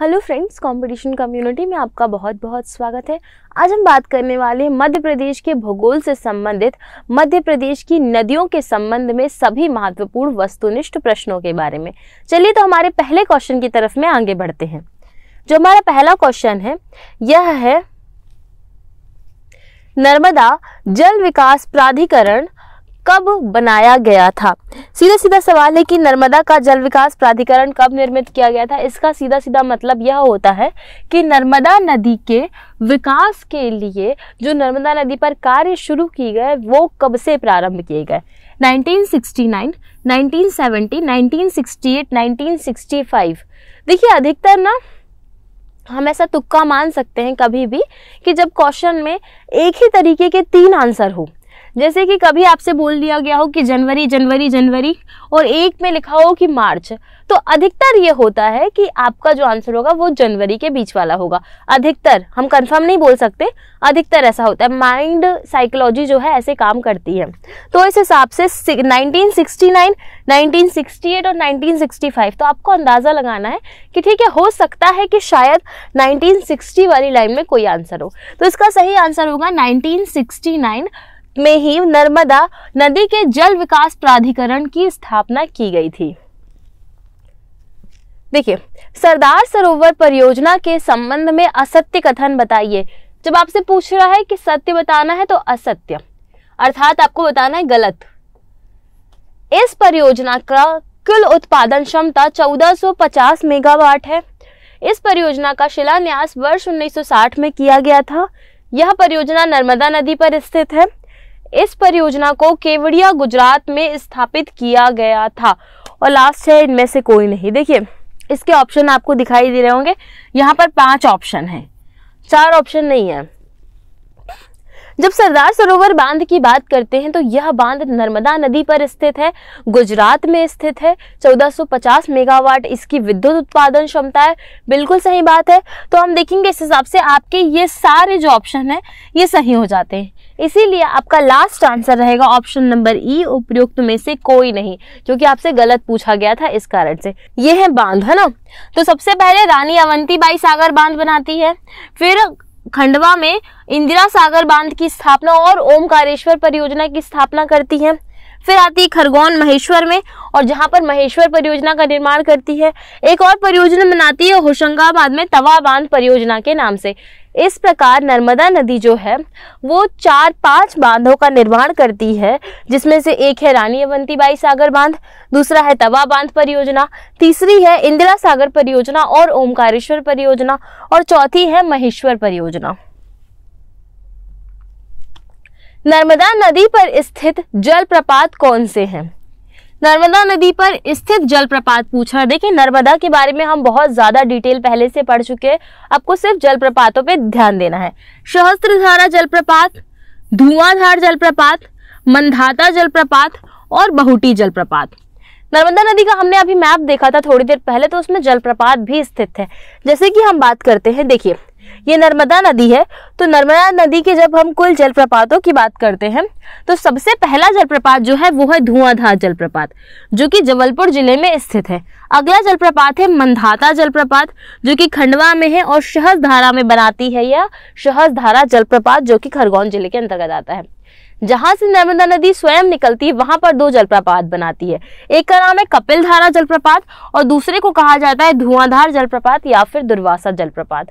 Hello friends competition community में आपका बहुत बहुत स्वागत है आज हम बात करने वाले हैं मध्य प्रदेश के भूगोल से संबंधित मध्य प्रदेश की नदियों के संबंध में सभी महत्वपूर्ण वस्तुनिष्ठ प्रश्नों के बारे में चलिए तो हमारे पहले क्वेश्चन की तरफ में आगे बढ़ते हैं जो हमारा पहला क्वेश्चन है यह है नर्मदा जल विकास प्राधिकरण कब बनाया गया था सीधा सीधा सवाल है कि नर्मदा का जल विकास प्राधिकरण कब निर्मित किया गया था इसका सीधा सीधा मतलब यह होता है कि नर्मदा नदी के विकास के लिए जो नर्मदा नदी पर कार्य शुरू किए गए वो कब से प्रारंभ किए गए 1969, 1970, 1968, 1965 देखिए अधिकतर ना हम ऐसा तुक्का मान सकते हैं कभी भी कि जब क्वेश्चन में एक ही तरीके के तीन आंसर हो जैसे कि कभी आपसे बोल दिया गया हो कि जनवरी जनवरी जनवरी और एक में लिखा हो कि मार्च तो अधिकतर ये होता है कि आपका जो आंसर होगा वो जनवरी के बीच वाला होगा अधिकतर हम कंफर्म नहीं बोल सकते अधिकतर ऐसा होता है माइंड साइकोलॉजी जो है ऐसे काम करती है तो इस हिसाब से 1969, 1968 और 1965 तो आपको अंदाज़ा लगाना है कि ठीक है हो सकता है कि शायद 1960 वाली लाइन में कोई आंसर हो तो इसका सही आंसर होगा नाइनटीन में ही नर्मदा नदी के जल विकास प्राधिकरण की स्थापना की गई थी देखिए सरदार सरोवर परियोजना के संबंध में असत्य कथन बताइए जब आपसे पूछ रहा है कि सत्य बताना है तो असत्य अर्थात आपको बताना है गलत इस परियोजना का कुल उत्पादन क्षमता 1450 मेगावाट है इस परियोजना का शिलान्यास वर्ष 1960 में किया गया था यह परियोजना नर्मदा नदी पर स्थित है इस परियोजना को केवड़िया गुजरात में स्थापित किया गया था और लास्ट है इनमें से कोई नहीं देखिए इसके ऑप्शन आपको दिखाई दे रहे होंगे यहाँ पर पांच ऑप्शन है चार ऑप्शन नहीं है जब सरदार सरोवर बांध की बात करते हैं तो यह बांध नर्मदा नदी पर स्थित है गुजरात में स्थित है 1450 मेगावाट इसकी विद्युत उत्पादन क्षमता है बिल्कुल सही बात है तो हम देखेंगे इस हिसाब से आपके ये सारे जो ऑप्शन है ये सही हो जाते हैं इसीलिए आपका लास्ट आंसर रहेगा ऑप्शन नंबर ई उपयुक्त में से कोई नहीं जो आपसे गलत पूछा गया था इस कारण से ये है बांध है ना तो सबसे पहले रानी अवंती बाई सागर बांध बनाती है फिर खंडवा में इंदिरा सागर बांध की स्थापना और ओमकारेश्वर परियोजना की स्थापना करती है फिर आती है खरगोन महेश्वर में और जहाँ पर महेश्वर परियोजना का निर्माण करती है एक और परियोजना बनाती है होशंगाबाद में तवा बांध परियोजना के नाम से इस प्रकार नर्मदा नदी जो है वो चार पांच बांधों का निर्माण करती है जिसमें से एक है रानी अवंती बाई सागर बांध दूसरा है तवा बांध परियोजना तीसरी है इंदिरा सागर परियोजना और ओमकारेश्वर परियोजना और चौथी है महेश्वर परियोजना नर्मदा नदी पर स्थित जलप्रपात कौन से हैं नर्मदा नदी पर स्थित जलप्रपात पूछा देखिए नर्मदा के बारे में हम बहुत ज़्यादा डिटेल पहले से पढ़ चुके हैं आपको सिर्फ जलप्रपातों पे ध्यान देना है सहस्त्र धारा जलप्रपात धुआंधार जलप्रपात मंधाता जलप्रपात और बहुटी जलप्रपात नर्मदा नदी का हमने अभी मैप देखा था थोड़ी देर पहले तो उसमें जलप्रपात भी स्थित है जैसे कि हम बात करते हैं देखिए ये नर्मदा नदी है तो नर्मदा नदी के जब हम कुल जलप्रपातों की बात करते हैं तो सबसे पहला जलप्रपात जो है वो है धुआंधार जलप्रपात जो कि जबलपुर जिले में स्थित है अगला जलप्रपात है मंधाता जलप्रपात जो कि खंडवा में है और शहज धारा में बनाती है यह शहज धारा जलप्रपात जो कि खरगोन जिले के अंतर्गत आता है जहां से नर्मदा नदी स्वयं निकलती है वहां पर दो जलप्रपात बनाती है एक का नाम है कपिल धारा जलप्रपात और दूसरे को कहा जाता है धुआंधार जलप्रपात या फिर दुर्वासा जलप्रपात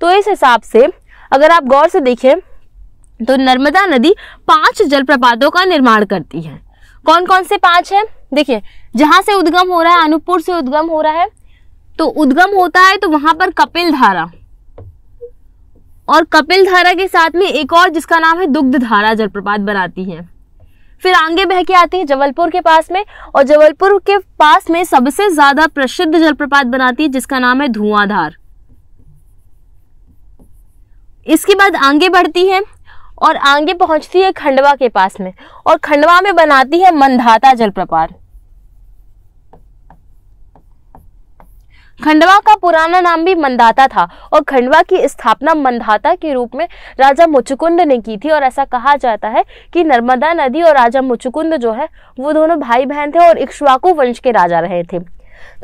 तो इस हिसाब से अगर आप गौर से देखें तो नर्मदा नदी पांच जलप्रपातों का निर्माण करती है कौन कौन से पांच है देखिए जहां से उद्गम हो रहा है अनूपपुर से उद्गम हो रहा है तो उद्गम होता है तो वहां पर कपिल धारा और कपिल धारा के साथ में एक और जिसका नाम है दुग्ध धारा जलप्रपात बनाती है फिर आगे बह के आती है जबलपुर के पास में और जबलपुर के पास में सबसे ज्यादा प्रसिद्ध जलप्रपात बनाती है जिसका नाम है धुआंधार इसके बाद आगे बढ़ती है और आगे पहुंचती है खंडवा के पास में और खंडवा में बनाती है मंधाता जलप्रपात खंडवा का पुराना नाम भी मंदाता था और खंडवा की स्थापना मंदाता के रूप में राजा मुचुकुंद ने की थी और ऐसा कहा जाता है कि नर्मदा नदी और राजा मुचुकुंद जो है वो दोनों भाई बहन थे और इक्ष्वाकु वंश के राजा रहे थे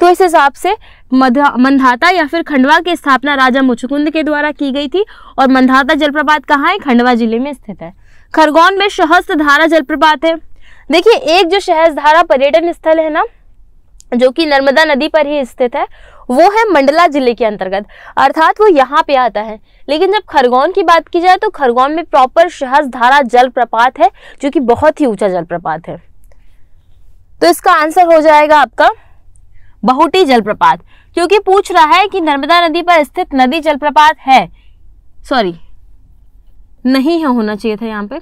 तो इस हिसाब से मंधाता या फिर खंडवा की स्थापना राजा मुचुकुंद के द्वारा की गई थी और मंधाता जलप्रपात कहाँ है खंडवा जिले में स्थित है खरगोन में सहस्त्र धारा जलप्रपात है देखिए एक जो धारा पर्यटन स्थल है ना जो कि नर्मदा नदी पर ही स्थित है वो है मंडला जिले के अंतर्गत अर्थात वो यहाँ पे आता है लेकिन जब खरगोन की बात की जाए तो खरगोन में प्रॉपर जल जलप्रपात है जो कि बहुत ही ऊंचा जलप्रपात है तो इसका आंसर हो जाएगा आपका बहुटी जलप्रपात क्योंकि पूछ रहा है कि नर्मदा नदी पर स्थित नदी जलप्रपात है सॉरी नहीं है होना चाहिए था यहाँ पर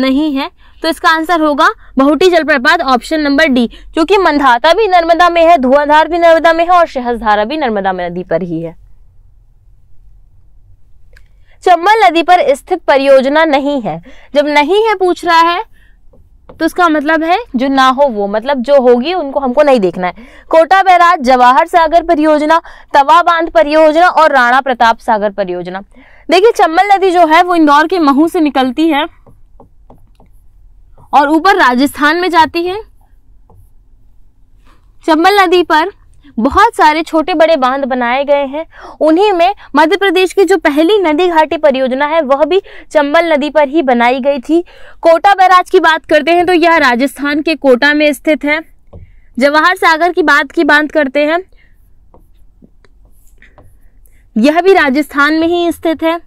नहीं है तो इसका आंसर होगा बहुटी जलप्रपात ऑप्शन नंबर डी क्योंकि मंधाता भी नर्मदा में है धुआंधार भी नर्मदा में है और शहसधारा भी नर्मदा नदी पर ही है चंबल नदी पर स्थित परियोजना नहीं है जब नहीं है पूछ रहा है तो इसका मतलब है जो ना हो वो मतलब जो होगी उनको हमको नहीं देखना है कोटा बैराज जवाहर सागर परियोजना तवा बांध परियोजना और राणा प्रताप सागर परियोजना देखिए चंबल नदी जो है वो इंदौर के महू से निकलती है और ऊपर राजस्थान में जाती है चंबल नदी पर बहुत सारे छोटे बड़े बांध बनाए गए हैं उन्हीं में मध्य प्रदेश की जो पहली नदी घाटी परियोजना है वह भी चंबल नदी पर ही बनाई गई थी कोटा बैराज की बात करते हैं तो यह राजस्थान के कोटा में स्थित है जवाहर सागर की बात की बात करते हैं यह भी राजस्थान में ही स्थित है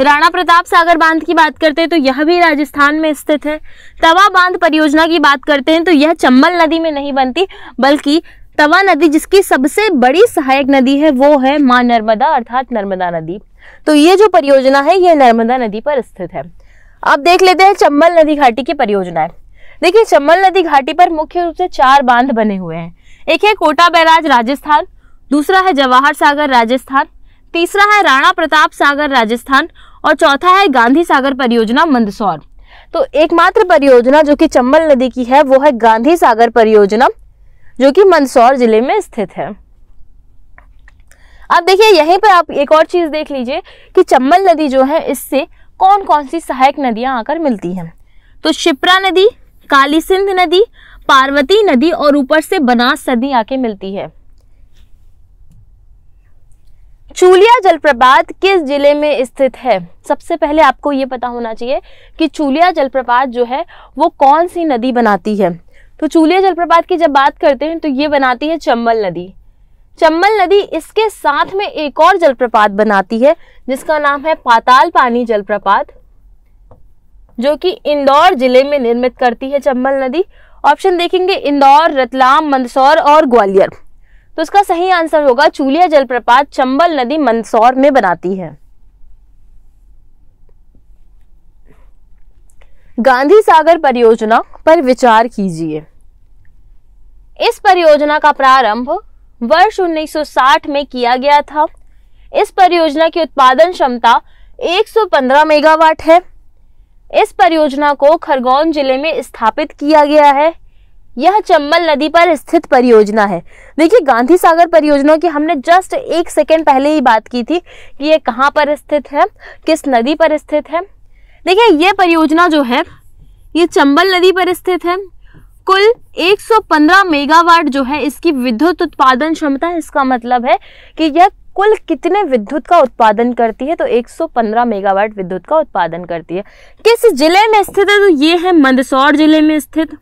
राणा प्रताप सागर बांध की बात करते हैं तो यह भी राजस्थान में स्थित है तवा बांध परियोजना की बात करते हैं तो यह चंबल नदी में नहीं बनती बल्कि तवा नदी जिसकी सबसे बड़ी सहायक नदी है वो है माँ नर्मदा अर्थात नर्मदा नदी तो ये जो परियोजना है ये नर्मदा नदी पर स्थित है अब देख लेते हैं चंबल नदी घाटी की परियोजनाएं देखिए चंबल नदी घाटी पर मुख्य रूप से चार बांध बने हुए हैं एक है कोटा बैराज राजस्थान दूसरा है जवाहर सागर राजस्थान तीसरा है राणा प्रताप सागर राजस्थान और चौथा है गांधी सागर परियोजना मंदसौर तो एकमात्र परियोजना जो कि चंबल नदी की है वो है गांधी सागर परियोजना जो कि मंदसौर जिले में स्थित है अब देखिए यहीं पर आप एक और चीज़ देख लीजिए कि चंबल नदी जो है इससे कौन कौन सी सहायक नदियां आकर मिलती हैं तो शिप्रा नदी काली सिंध नदी पार्वती नदी और ऊपर से बनास नदी आके मिलती है चूलिया जलप्रपात किस जिले में स्थित है सबसे पहले आपको ये पता होना चाहिए कि चूलिया जलप्रपात जो है वो कौन सी नदी बनाती है तो चूलिया जलप्रपात की जब बात करते हैं तो ये बनाती है चंबल नदी चंबल नदी इसके साथ में एक और जलप्रपात बनाती है जिसका नाम है पाताल पानी जलप्रपात जो कि इंदौर जिले में निर्मित करती है चंबल नदी ऑप्शन देखेंगे इंदौर रतलाम मंदसौर और ग्वालियर तो इसका सही आंसर होगा चूलिया जलप्रपात चंबल नदी मंदसौर में बनाती है गांधी सागर परियोजना पर विचार कीजिए इस परियोजना का प्रारंभ वर्ष 1960 में किया गया था इस परियोजना की उत्पादन क्षमता 115 मेगावाट है इस परियोजना को खरगोन जिले में स्थापित किया गया है यह चंबल नदी पर स्थित परियोजना है देखिए गांधी सागर परियोजना की हमने जस्ट एक सेकेंड पहले ही बात की थी कि ये कहाँ पर स्थित है किस नदी पर स्थित है देखिए ये परियोजना जो है ये चंबल नदी पर स्थित है कुल 115 मेगावाट जो है इसकी विद्युत उत्पादन क्षमता है इसका मतलब है कि यह कुल कितने विद्युत का उत्पादन करती है तो 115 मेगावाट विद्युत का उत्पादन करती है किस जिले में स्थित है तो ये है मंदसौर जिले में स्थित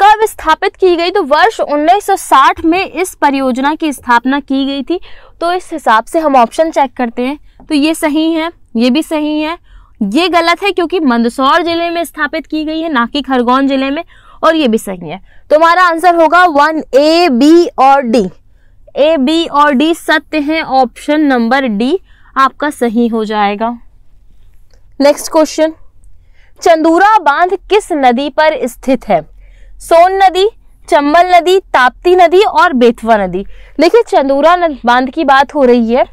कब स्थापित की गई तो वर्ष 1960 में इस परियोजना की स्थापना की गई थी तो इस हिसाब से हम ऑप्शन चेक करते हैं तो ये सही है ये भी सही है ये गलत है क्योंकि मंदसौर जिले में स्थापित की गई है ना कि खरगोन जिले में और ये भी सही है तुम्हारा आंसर होगा वन ए बी और डी ए बी और डी सत्य है ऑप्शन नंबर डी आपका सही हो जाएगा नेक्स्ट क्वेश्चन चंदूरा बांध किस नदी पर स्थित है सोन नदी चंबल नदी ताप्ती नदी और बेतवा नदी देखिए चंदूरा बांध की बात हो रही है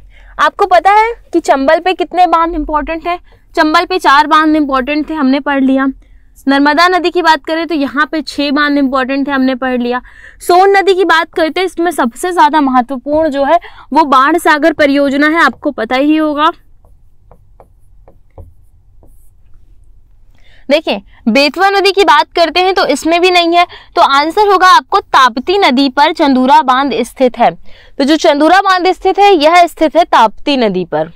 आपको पता है कि चंबल पे कितने बांध इंपॉर्टेंट हैं चंबल पे चार बांध इंपॉर्टेंट थे हमने पढ़ लिया नर्मदा नदी की बात करें तो यहाँ पे छह बांध इंपॉर्टेंट थे हमने पढ़ लिया सोन नदी की बात करते हैं इसमें सबसे ज़्यादा महत्वपूर्ण जो है वो बाढ़ सागर परियोजना है आपको पता ही होगा देखिए बेतवा नदी की बात करते हैं तो इसमें भी नहीं है तो आंसर होगा आपको ताप्ती नदी पर चंदूरा बांध स्थित है तो जो चंदूरा बांध स्थित है यह स्थित है ताप्ती नदी पर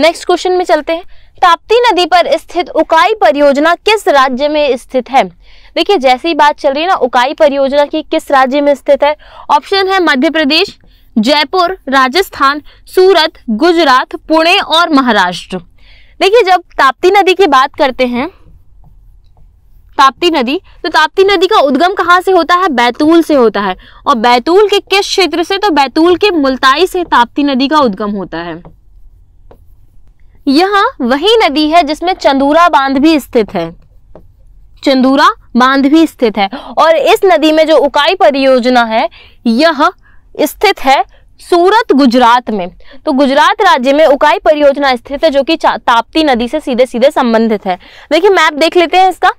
नेक्स्ट क्वेश्चन में चलते हैं ताप्ती नदी पर स्थित उकाई परियोजना किस राज्य में स्थित है देखिए जैसे ही बात चल रही है ना उकाई परियोजना की किस राज्य में स्थित है ऑप्शन है मध्य प्रदेश जयपुर राजस्थान सूरत गुजरात पुणे और महाराष्ट्र देखिए जब ताप्ती नदी की बात करते हैं ताप्ती नदी तो ताप्ती नदी का उद्गम कहाँ से होता है बैतूल से होता है और बैतूल के किस क्षेत्र से तो बैतूल के मुल्ताई से ताप्ती नदी का उद्गम होता है यहाँ वही नदी है जिसमें चंदूरा बांध भी स्थित है चंदूरा बांध भी स्थित है और इस नदी में जो उकाई परियोजना है यह स्थित है सूरत गुजरात में तो गुजरात राज्य में उकाई परियोजना स्थित है जो कि ताप्ती नदी से सीधे सीधे संबंधित है देखिए मैप देख लेते हैं इसका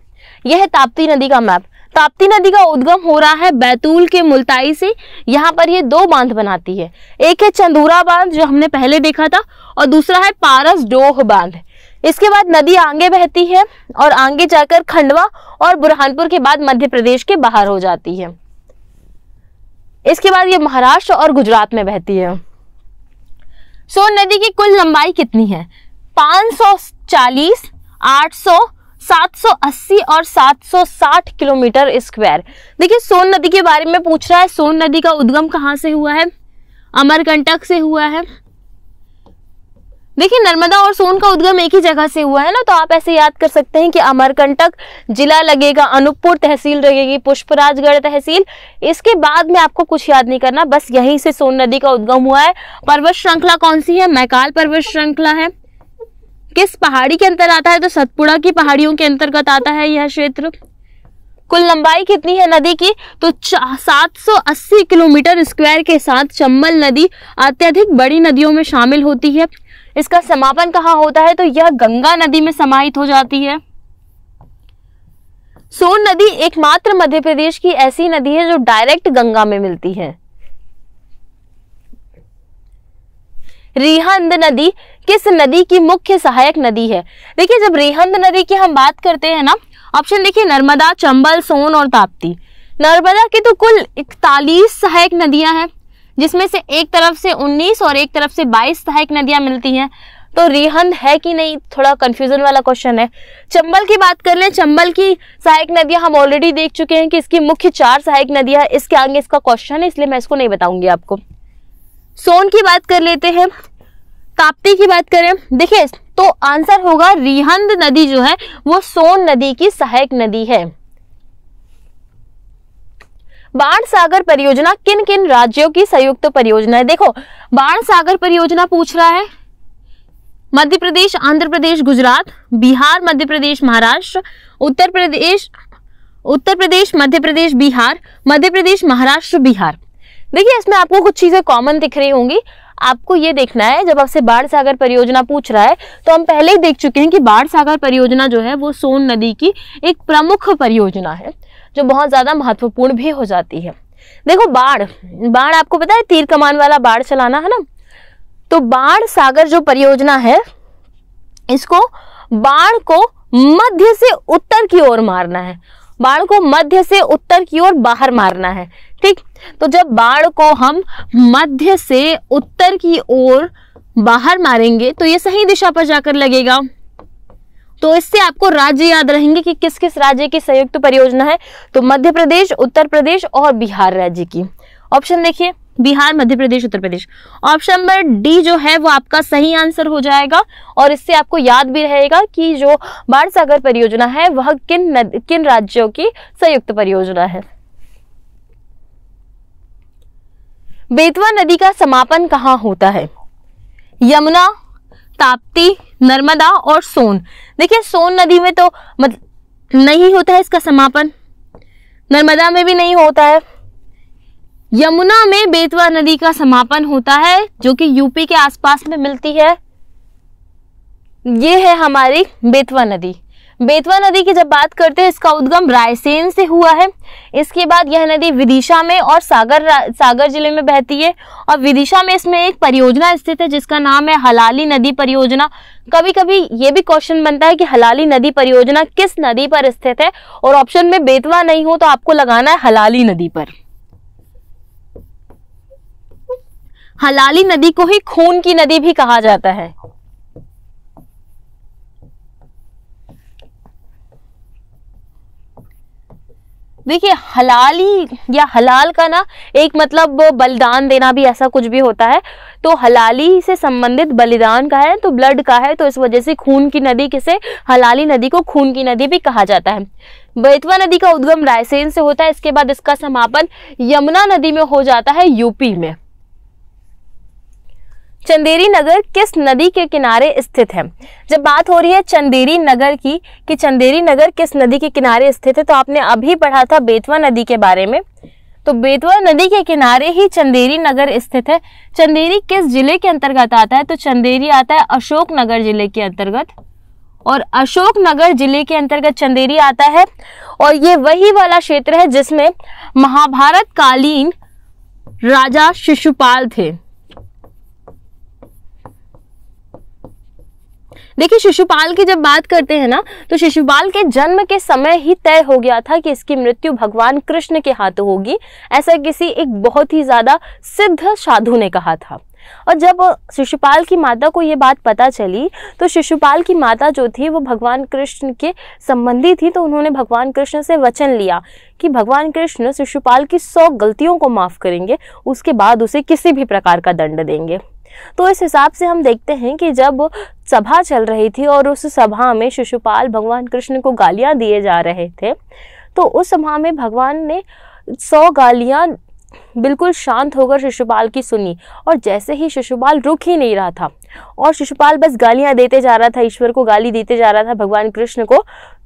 यह है ताप्ती नदी का मैप ताप्ती नदी का उद्गम हो रहा है बैतूल के मुल्ताई से यहाँ पर ये दो बांध बनाती है एक है चंदूरा बांध जो हमने पहले देखा था और दूसरा है पारस डोह बांध इसके बाद नदी आगे बहती है और आगे जाकर खंडवा और बुरहानपुर के बाद मध्य प्रदेश के बाहर हो जाती है इसके बाद ये महाराष्ट्र और गुजरात में बहती है सोन नदी की कुल लंबाई कितनी है 540, 800 780 और 760 किलोमीटर स्क्वायर देखिए सोन नदी के बारे में पूछ रहा है सोन नदी का उद्गम कहाँ से हुआ है अमरकंटक से हुआ है देखिए नर्मदा और सोन का उद्गम एक ही जगह से हुआ है ना तो आप ऐसे याद कर सकते हैं कि अमरकंटक जिला लगेगा अनूपपुर तहसील लगेगी पुष्पराजगढ़ तहसील इसके बाद में आपको कुछ याद नहीं करना बस यहीं से सोन नदी का उद्गम हुआ है पर्वत श्रृंखला कौन सी है मैकाल पर्वत श्रृंखला है किस पहाड़ी के अंतर आता है तो सतपुड़ा की पहाड़ियों के अंतर्गत आता है यह क्षेत्र कुल लंबाई कितनी है नदी की तो 780 किलोमीटर स्क्वायर के साथ चंबल नदी अत्यधिक बड़ी नदियों में शामिल होती है इसका समापन कहाँ होता है तो यह गंगा नदी में समाहित हो जाती है सोन नदी एकमात्र मध्य प्रदेश की ऐसी नदी है जो डायरेक्ट गंगा में मिलती है रिहंद नदी किस नदी की मुख्य सहायक नदी है देखिए जब रिहंद नदी की हम बात करते हैं ना ऑप्शन देखिए नर्मदा चंबल सोन और ताप्ती नर्मदा की तो कुल इकतालीस सहायक नदियां हैं जिसमें से एक तरफ से 19 और एक तरफ से 22 सहायक नदियां मिलती हैं तो रिहंद है कि नहीं थोड़ा कंफ्यूजन वाला क्वेश्चन है चंबल की बात कर ले चंबल की सहायक नदियां हम ऑलरेडी देख चुके हैं कि इसकी मुख्य चार सहायक नदियां इसके आगे इसका क्वेश्चन है इसलिए मैं इसको नहीं बताऊंगी आपको सोन की बात कर लेते हैं ताप्ती की बात करें देखिए तो आंसर होगा रिहंद नदी जो है वो सोन नदी की सहायक नदी है बाण सागर परियोजना किन किन राज्यों की संयुक्त परियोजना है देखो बाण सागर परियोजना पूछ रहा है मध्य प्रदेश आंध्र प्रदेश गुजरात बिहार मध्य प्रदेश महाराष्ट्र उत्तर प्रदेश उत्तर प्रदेश मध्य प्रदेश बिहार मध्य प्रदेश महाराष्ट्र बिहार देखिए इसमें आपको कुछ चीज़ें कॉमन दिख रही होंगी आपको ये देखना है जब आपसे बाढ़ सागर परियोजना पूछ रहा है तो हम पहले ही देख चुके हैं कि बाढ़ सागर परियोजना जो है वो सोन नदी की एक प्रमुख परियोजना है जो बहुत ज़्यादा महत्वपूर्ण भी हो जाती है देखो बाढ़ बाढ़ आपको पता है तीर कमान वाला बाढ़ चलाना है ना तो बाढ़ सागर जो परियोजना है इसको बाढ़ को मध्य से उत्तर की ओर मारना है बाढ़ को मध्य से उत्तर की ओर बाहर मारना है ठीक तो जब बाढ़ को हम मध्य से उत्तर की ओर बाहर मारेंगे तो ये सही दिशा पर जाकर लगेगा तो इससे आपको राज्य याद रहेंगे कि किस किस राज्य की संयुक्त परियोजना है तो मध्य प्रदेश उत्तर प्रदेश और बिहार राज्य की ऑप्शन देखिए Bihar Madhya Pradesh Uttar Pradesh option number D जो है वो आपका सही आंसर हो जाएगा और इससे आपको याद भी रहेगा कि जो बाढ़ सागर परियोजना है वह किन किन राज्यों की संयुक्त परियोजना है बेतवा नदी का समापन कहाँ होता है यमुना ताप्ती नर्मदा और सोन देखिए सोन नदी में तो मत, नहीं होता है इसका समापन नर्मदा में भी नहीं होता है यमुना में बेतवा नदी का समापन होता है जो कि यूपी के आसपास में मिलती है ये है हमारी बेतवा नदी बेतवा नदी की जब बात करते हैं इसका उद्गम रायसेन से हुआ है इसके बाद यह नदी विदिशा में और सागर सागर जिले में बहती है और विदिशा में इसमें एक परियोजना स्थित है जिसका नाम है हलाली नदी परियोजना कभी कभी ये भी क्वेश्चन बनता है कि हलाली नदी परियोजना किस नदी पर स्थित है और ऑप्शन में बेतवा नहीं हो तो आपको लगाना है हलाली नदी पर हलाली नदी को ही खून की नदी भी कहा जाता है देखिए हलाली या हलाल का ना एक मतलब बलिदान देना भी ऐसा कुछ भी होता है तो हलाली से संबंधित बलिदान का है तो ब्लड का है तो इस वजह से खून की नदी किसे हलाली नदी को खून की नदी भी कहा जाता है बेतवा नदी का उद्गम रायसेन से होता है इसके बाद इसका समापन यमुना नदी में हो जाता है यूपी में चंदेरी नगर किस नदी के किनारे स्थित है जब बात हो रही है चंदेरी नगर की कि चंदेरी नगर किस नदी के किनारे स्थित है तो आपने अभी पढ़ा था बेतवा नदी के बारे में तो बेतवा नदी के किनारे ही चंदेरी नगर स्थित है चंदेरी किस जिले के अंतर्गत आता है तो चंदेरी आता है अशोक नगर जिले के अंतर्गत और अशोक नगर जिले के अंतर्गत चंदेरी आता है और ये वही वाला क्षेत्र है जिसमें महाभारत कालीन राजा शिशुपाल थे देखिए शिशुपाल की जब बात करते हैं ना तो शिशुपाल के जन्म के समय ही तय हो गया था कि इसकी मृत्यु भगवान कृष्ण के हाथों होगी ऐसा किसी एक बहुत ही ज्यादा सिद्ध साधु ने कहा था और जब शिशुपाल की माता को ये बात पता चली तो शिशुपाल की माता जो थी वो भगवान कृष्ण के संबंधी थी तो उन्होंने भगवान कृष्ण से वचन लिया कि भगवान कृष्ण शिशुपाल की सौ गलतियों को माफ़ करेंगे उसके बाद उसे किसी भी प्रकार का दंड देंगे तो इस हिसाब से हम देखते हैं कि जब सभा चल रही थी और उस सभा में शिशुपाल भगवान कृष्ण को गालियाँ दिए जा रहे थे तो उस सभा में भगवान ने सौ गालियाँ बिल्कुल शांत होकर शिशुपाल की सुनी और जैसे ही शिशुपाल रुक ही नहीं रहा था और शिशुपाल बस गालियां देते जा रहा था ईश्वर को गाली देते जा रहा था भगवान कृष्ण को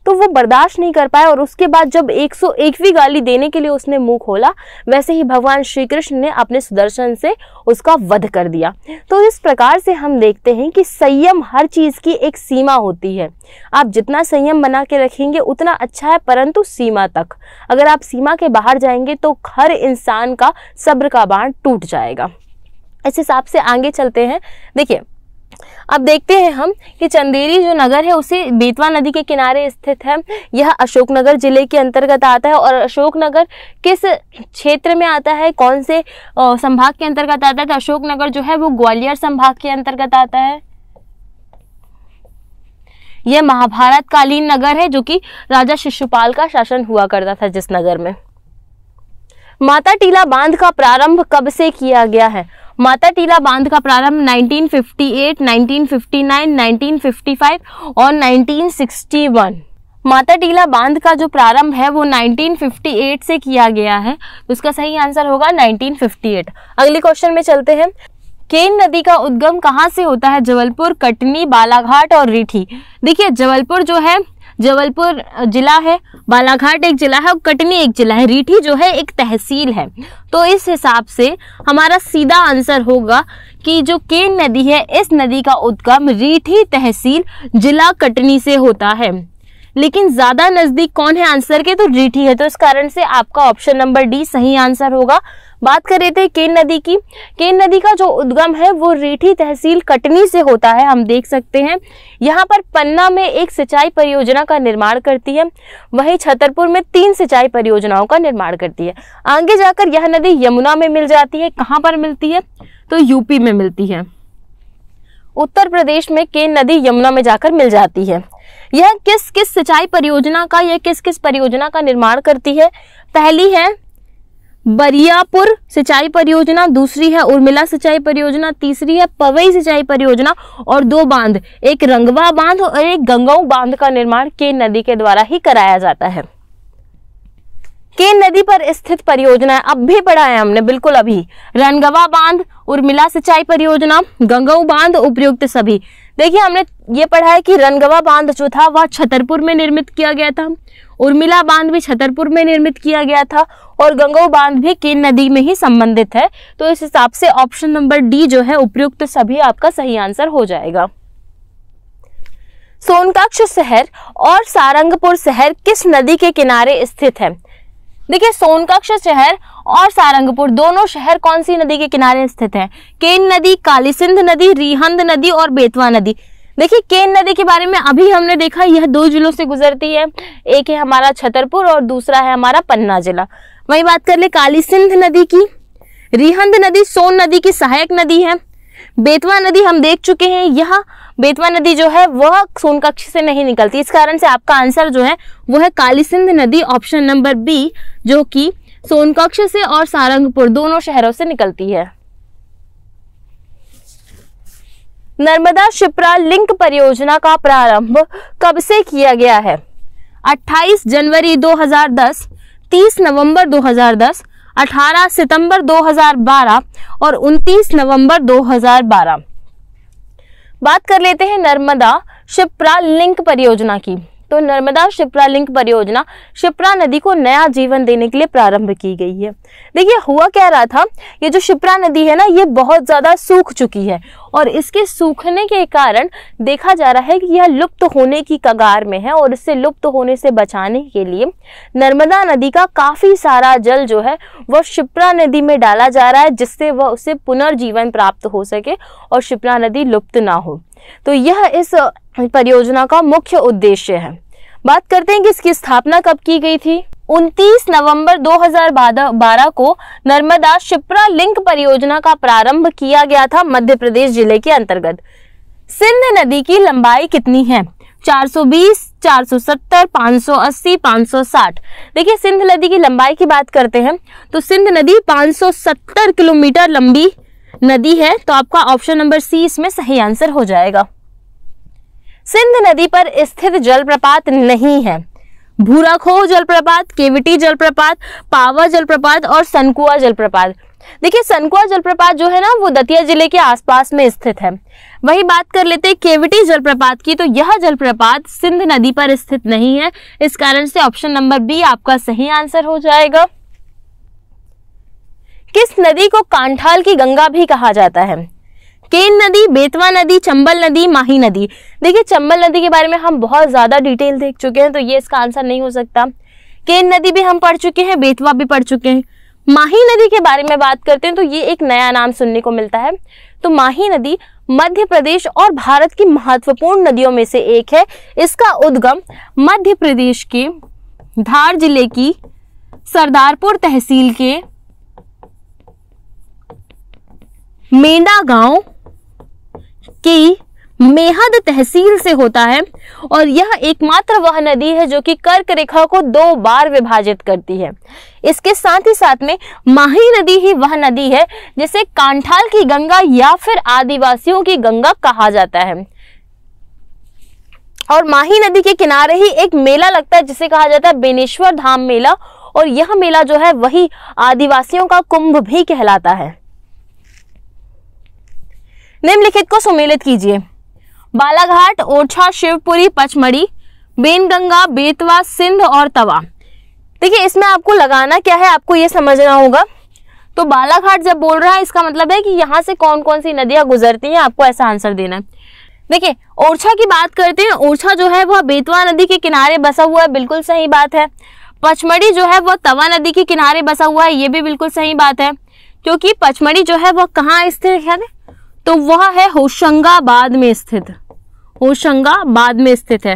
तो वो बर्दाश्त नहीं कर पाया और उसके बाद जब एक सौ एकवी गाली देने के लिए उसने मुंह खोला वैसे ही भगवान श्री कृष्ण ने अपने सुदर्शन से उसका वध कर दिया तो इस प्रकार से हम देखते हैं कि संयम हर चीज़ की एक सीमा होती है आप जितना संयम बना के रखेंगे उतना अच्छा है परंतु सीमा तक अगर आप सीमा के बाहर जाएंगे तो हर इंसान का सब्र का बाढ़ टूट जाएगा इस हिसाब से आगे चलते हैं देखिए अब देखते हैं हम कि चंदेरी जो नगर है उसे बेतवा नदी के किनारे स्थित है यह अशोकनगर जिले के अंतर्गत आता है और अशोकनगर किस क्षेत्र में आता है कौन से संभाग के अंतर्गत आता है तो अशोकनगर जो है वो ग्वालियर संभाग के अंतर्गत आता है यह महाभारत कालीन नगर है जो कि राजा शिशुपाल का शासन हुआ करता था जिस नगर में माता टीला बांध का प्रारंभ कब से किया गया है माता टीला बांध का प्रारंभ 1958, 1959, 1955 और 1961 माता टीला बांध का जो प्रारंभ है वो 1958 से किया गया है तो इसका सही आंसर होगा 1958 अगले क्वेश्चन में चलते हैं केन नदी का उद्गम कहाँ से होता है जबलपुर कटनी बालाघाट और रीठी देखिए जबलपुर जो है जबलपुर जिला है बालाघाट एक जिला है और कटनी एक जिला है रीठी जो है एक तहसील है तो इस हिसाब से हमारा सीधा आंसर होगा कि जो केन नदी है इस नदी का उद्गम रीठी तहसील जिला कटनी से होता है लेकिन ज़्यादा नज़दीक कौन है आंसर के तो रीठी है तो इस कारण से आपका ऑप्शन नंबर डी सही आंसर होगा बात कर रहे थे केन नदी की केन नदी का जो उद्गम है वो रीठी तहसील कटनी से होता है हम देख सकते हैं यहाँ पर पन्ना में एक सिंचाई परियोजना का निर्माण करती है वहीं छतरपुर में तीन सिंचाई परियोजनाओं का निर्माण करती है आगे जाकर यह नदी यमुना में मिल जाती है कहाँ पर मिलती है तो यूपी में मिलती है उत्तर प्रदेश में केन नदी यमुना में जाकर मिल जाती है यह किस किस सिंचाई परियोजना का यह किस किस परियोजना का निर्माण करती है पहली है बरियापुर सिंचाई परियोजना दूसरी है उर्मिला सिंचाई परियोजना तीसरी है पवई सिंचाई परियोजना और दो बांध एक रंगवा बांध और एक गंगाऊ बांध का निर्माण केन नदी के द्वारा ही कराया जाता है केन नदी पर स्थित परियोजना अब भी पढ़ा है हमने बिल्कुल अभी रनगवा बांध उर्मिला सिंचाई परियोजना गंगाऊ बांध उपयुक्त सभी देखिए हमने ये पढ़ा है कि रनगवा बांध जो था वह छतरपुर में निर्मित किया गया था उर्मिला बांध भी छतरपुर में निर्मित किया गया था और गंगो बांध भी केन नदी में ही संबंधित है तो इस हिसाब से ऑप्शन नंबर डी जो है उपयुक्त सभी आपका सही आंसर हो जाएगा सोनकक्ष शहर और सारंगपुर शहर किस नदी के किनारे स्थित है देखिए सोनकक्ष शहर और सारंगपुर दोनों शहर कौन सी नदी के किनारे स्थित हैं केन नदी कालीसिंध नदी रिहंद नदी और बेतवा नदी देखिए केन नदी के बारे में अभी हमने देखा यह दो जिलों से गुजरती है एक है हमारा छतरपुर और दूसरा है हमारा पन्ना जिला वही बात कर ले काली सिंध नदी की रिहंद नदी सोन नदी की सहायक नदी है बेतवा नदी हम देख चुके हैं यह बेतवा नदी जो है वह सोन कक्ष से नहीं निकलती इस कारण से आपका आंसर जो है वह है काली सिंध नदी ऑप्शन नंबर बी जो कि सोनकक्ष से और सारंगपुर दोनों शहरों से निकलती है नर्मदा शिप्रा लिंक परियोजना का प्रारंभ कब से किया गया है 28 जनवरी 2010, 30 नवंबर 2010, 18 सितंबर 2012 और 29 नवंबर 2012। बात कर लेते हैं नर्मदा शिप्रा लिंक परियोजना की तो नर्मदा शिप्रा लिंक परियोजना शिप्रा नदी को नया जीवन देने के लिए प्रारंभ की गई है देखिए हुआ क्या रहा था ये जो शिप्रा नदी है ना ये बहुत ज़्यादा सूख चुकी है और इसके सूखने के कारण देखा जा रहा है कि यह लुप्त होने की कगार में है और इससे लुप्त होने से बचाने के लिए नर्मदा नदी का काफ़ी सारा जल जो है वह शिप्रा नदी में डाला जा रहा है जिससे वह उसे पुनर्जीवन प्राप्त हो सके और शिप्रा नदी लुप्त ना हो तो यह इस परियोजना का मुख्य उद्देश्य है बात करते हैं कि इसकी स्थापना कब की गई थी 29 नवंबर 2012 को नर्मदा शिप्रा लिंक परियोजना का प्रारंभ किया गया था मध्य प्रदेश जिले के अंतर्गत सिंध नदी की लंबाई कितनी है 420, 470, 580, 560 देखिए सिंध नदी की लंबाई की बात करते हैं तो सिंध नदी 570 किलोमीटर लंबी नदी है तो आपका ऑप्शन नंबर सी इसमें सही आंसर हो जाएगा सिंध नदी पर स्थित जलप्रपात नहीं है भूराखोह जलप्रपात केविटी जलप्रपात पावा जलप्रपात और सनकुआ जलप्रपात देखिए सनकुआ जलप्रपात जो है ना वो दतिया जिले के आसपास में स्थित है वही बात कर लेते हैं केविटी जलप्रपात की तो यह जलप्रपात सिंध नदी पर स्थित नहीं है इस कारण से ऑप्शन नंबर बी आपका सही आंसर हो जाएगा किस नदी को कांठाल की गंगा भी कहा जाता है केन नदी बेतवा नदी चंबल नदी माही नदी देखिए चंबल नदी के बारे में हम बहुत ज़्यादा डिटेल देख चुके हैं तो ये इसका आंसर नहीं हो सकता केन नदी भी हम पढ़ चुके हैं बेतवा भी पढ़ चुके हैं माही नदी के बारे में बात करते हैं तो ये एक नया नाम सुनने को मिलता है तो माही नदी मध्य प्रदेश और भारत की महत्वपूर्ण नदियों में से एक है इसका उद्गम मध्य प्रदेश के धार जिले की सरदारपुर तहसील के मेंढा गांव कि मेहद तहसील से होता है और यह एकमात्र वह नदी है जो कि कर्क रेखा को दो बार विभाजित करती है इसके साथ ही साथ में माही नदी ही वह नदी है जिसे कांठाल की गंगा या फिर आदिवासियों की गंगा कहा जाता है और माही नदी के किनारे ही एक मेला लगता है जिसे कहा जाता है बेनेश्वर धाम मेला और यह मेला जो है वही आदिवासियों का कुंभ भी कहलाता है निम्नलिखित को सुमेलित कीजिए बालाघाट ओरछा शिवपुरी पचमढ़ी बेनगंगा बेतवा सिंध और तवा देखिए इसमें आपको लगाना क्या है आपको ये समझना होगा तो बालाघाट जब बोल रहा है इसका मतलब है कि यहाँ से कौन कौन सी नदियाँ गुजरती हैं आपको ऐसा आंसर देना है देखिए ओरछा की बात करते हैं ओरछा जो है वह बेतवा नदी के किनारे बसा हुआ है बिल्कुल सही बात है पचमढ़ी जो है वह तवा नदी के किनारे बसा हुआ है ये भी बिल्कुल सही बात है क्योंकि पचमढ़ी जो है वह कहाँ स्थित है तो वह है होशंगाबाद में स्थित होशंगाबाद में स्थित है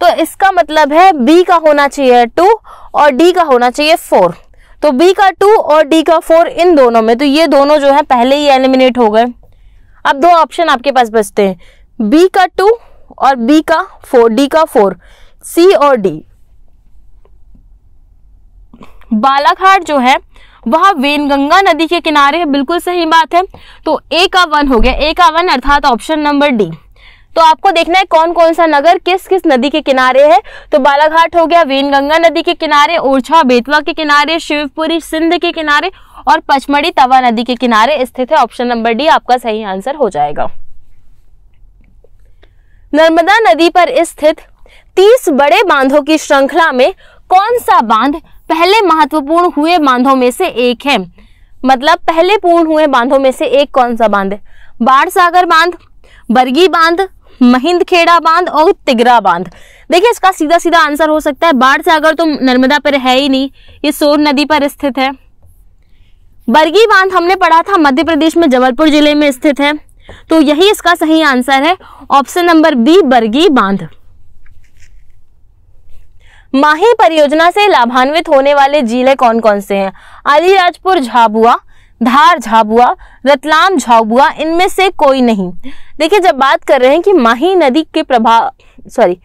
तो इसका मतलब है बी का होना चाहिए टू और डी का होना चाहिए फोर तो बी का टू और डी का फोर इन दोनों में तो ये दोनों जो है पहले ही एलिमिनेट हो गए अब दो ऑप्शन आपके पास बचते हैं बी का टू और बी का फोर डी का फोर सी और डी बालाघाट जो है वह वेनगंगा नदी के किनारे है बिल्कुल सही बात है तो ए का वन हो गया ए का वन अर्थात ऑप्शन नंबर डी तो आपको देखना है कौन कौन सा नगर किस किस नदी के किनारे है तो बालाघाट हो गया वेनगंगा नदी के किनारे ओरछा बेतवा के किनारे शिवपुरी सिंध के किनारे और पचमढ़ी तवा नदी के किनारे स्थित है ऑप्शन नंबर डी आपका सही आंसर हो जाएगा नर्मदा नदी पर स्थित तीस बड़े बांधों की श्रृंखला में कौन सा बांध पहले महत्वपूर्ण हुए बांधों में से एक है मतलब पहले पूर्ण हुए बांधों में से एक कौन सा बांध है बाढ़ सागर बांध बरगी बांध महिंद खेड़ा बांध और तिगरा बांध देखिए इसका सीधा सीधा आंसर हो सकता है बाढ़ सागर तो नर्मदा पर है ही नहीं ये सोन नदी पर स्थित है बरगी बांध हमने पढ़ा था मध्य प्रदेश में जबलपुर जिले में स्थित है तो यही इसका सही आंसर है ऑप्शन नंबर बी बरगी बांध माही परियोजना से लाभान्वित होने वाले जिले कौन कौन से हैं अलीराजपुर झाबुआ धार झाबुआ रतलाम झाबुआ इनमें से कोई नहीं देखिए जब बात कर रहे हैं कि माही नदी के प्रभाव सॉरी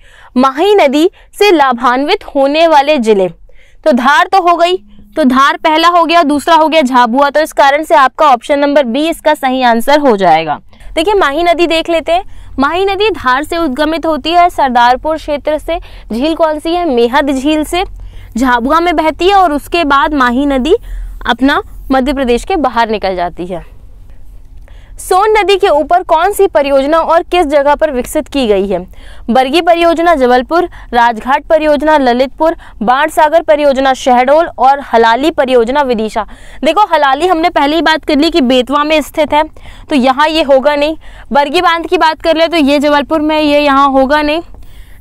माही नदी से लाभान्वित होने वाले जिले तो धार तो हो गई तो धार पहला हो गया दूसरा हो गया झाबुआ तो इस कारण से आपका ऑप्शन नंबर बी इसका सही आंसर हो जाएगा देखिए माही नदी देख लेते हैं माही नदी धार से उद्गमित होती है सरदारपुर क्षेत्र से झील कौन सी है मेहद झील से झाबुआ में बहती है और उसके बाद माही नदी अपना मध्य प्रदेश के बाहर निकल जाती है सोन नदी के ऊपर कौन सी परियोजना और किस जगह पर विकसित की गई है बरगी परियोजना जबलपुर राजघाट परियोजना ललितपुर बाढ़ सागर परियोजना शहडोल और हलाली परियोजना विदिशा देखो हलाली हमने पहले ही बात कर ली कि बेतवा में स्थित है तो यहाँ ये होगा नहीं बरगी बांध की बात कर ले तो ये जबलपुर में ये यहाँ होगा नहीं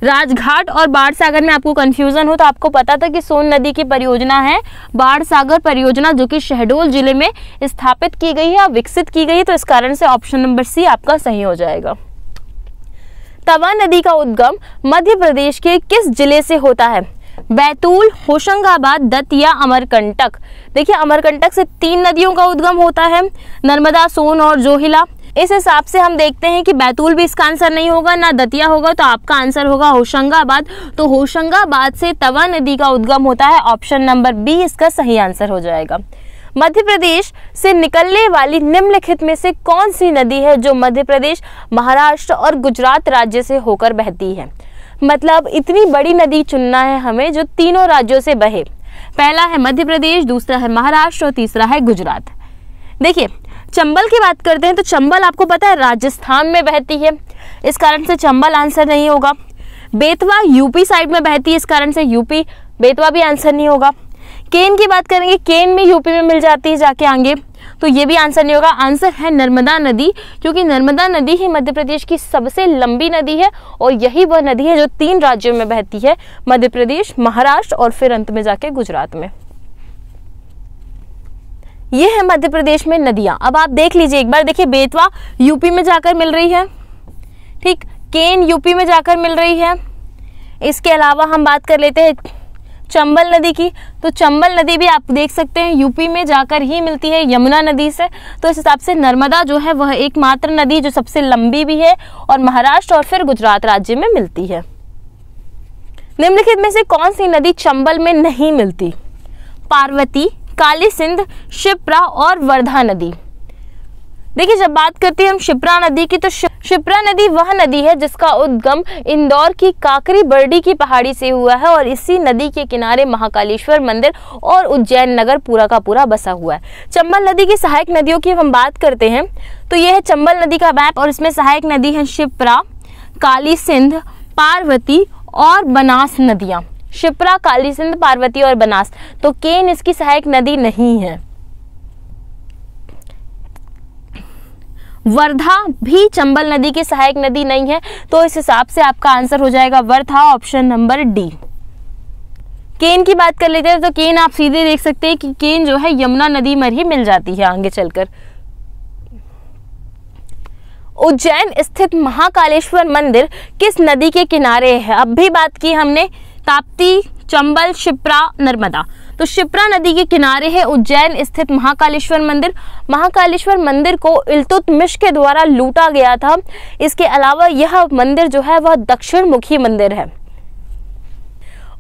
राजघाट और बाढ़ सागर में आपको कंफ्यूजन हो तो आपको पता था कि सोन नदी की परियोजना है बाढ़ सागर परियोजना जो कि शहडोल जिले में स्थापित की गई है विकसित की गई है तो इस कारण से ऑप्शन नंबर सी आपका सही हो जाएगा तवा नदी का उद्गम मध्य प्रदेश के किस जिले से होता है बैतूल होशंगाबाद दतिया अमरकंटक देखिए अमरकंटक से तीन नदियों का उद्गम होता है नर्मदा सोन और जोहिला इस हिसाब से हम देखते हैं कि बैतूल भी इसका आंसर नहीं होगा ना दतिया होगा तो आपका आंसर होगा होशंगाबाद तो होशंगाबाद से तवा नदी का उद्गम होता है ऑप्शन नंबर बी इसका सही आंसर हो जाएगा मध्य प्रदेश से निकलने वाली निम्नलिखित में से कौन सी नदी है जो मध्य प्रदेश महाराष्ट्र और गुजरात राज्य से होकर बहती है मतलब इतनी बड़ी नदी चुनना है हमें जो तीनों राज्यों से बहे पहला है मध्य प्रदेश दूसरा है महाराष्ट्र और तीसरा है गुजरात देखिए चंबल की बात करते हैं तो चंबल आपको पता है राजस्थान में बहती है इस कारण से चंबल आंसर नहीं होगा बेतवा यूपी साइड में बहती है इस कारण से यूपी बेतवा भी आंसर नहीं होगा केन की बात करेंगे केन भी यूपी में मिल जाती है जाके आगे तो ये भी आंसर नहीं होगा आंसर है नर्मदा नदी क्योंकि नर्मदा नदी ही मध्य प्रदेश की सबसे लंबी नदी है और यही वह नदी है जो तीन राज्यों में बहती है मध्य प्रदेश महाराष्ट्र और फिर अंत में जाके गुजरात में ये है मध्य प्रदेश में नदियां अब आप देख लीजिए एक बार देखिए बेतवा यूपी में जाकर मिल रही है ठीक केन यूपी में जाकर मिल रही है इसके अलावा हम बात कर लेते हैं चंबल नदी की तो चंबल नदी भी आप देख सकते हैं यूपी में जाकर ही मिलती है यमुना नदी से तो इस हिसाब से नर्मदा जो है वह एकमात्र नदी जो सबसे लंबी भी है और महाराष्ट्र और फिर गुजरात राज्य में मिलती है निम्नलिखित में से कौन सी नदी चंबल में नहीं मिलती पार्वती काली सिंध शिप्रा और वर्धा नदी देखिए जब बात करते हैं हम शिप्रा नदी की तो शिप्रा नदी वह नदी है जिसका उद्गम इंदौर की काकरी बर्डी की पहाड़ी से हुआ है और इसी नदी के किनारे महाकालेश्वर मंदिर और उज्जैन नगर पूरा का पूरा बसा हुआ है चंबल नदी की सहायक नदियों की हम बात करते हैं तो यह है चंबल नदी का मैप और इसमें सहायक नदी है शिप्रा काली सिंध पार्वती और बनास नदियाँ शिप्रा काली सिंध पार्वती और बनास तो केन इसकी सहायक नदी नहीं है वर्धा भी चंबल नदी की सहायक नदी नहीं है तो इस हिसाब से आपका आंसर हो जाएगा Wardha option number D Ken की बात कर लेते हैं तो केन आप सीधे देख सकते हैं कि केन जो है यमुना नदी में ही मिल जाती है आगे चलकर उज्जैन स्थित महाकालेश्वर मंदिर किस नदी के किनारे है अब भी बात की हमने ताप्ती चंबल शिप्रा नर्मदा तो शिप्रा नदी के किनारे है उज्जैन स्थित महाकालेश्वर मंदिर महाकालेश्वर मंदिर को इल्तुतमिश के द्वारा लूटा गया था इसके अलावा यह मंदिर जो है वह दक्षिण मुखी मंदिर है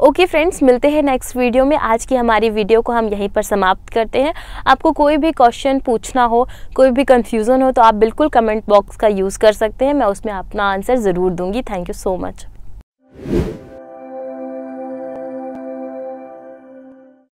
ओके okay फ्रेंड्स मिलते हैं नेक्स्ट वीडियो में आज की हमारी वीडियो को हम यहीं पर समाप्त करते हैं आपको कोई भी क्वेश्चन पूछना हो कोई भी कंफ्यूजन हो तो आप बिल्कुल कमेंट बॉक्स का यूज़ कर सकते हैं मैं उसमें अपना आंसर ज़रूर दूंगी थैंक यू सो मच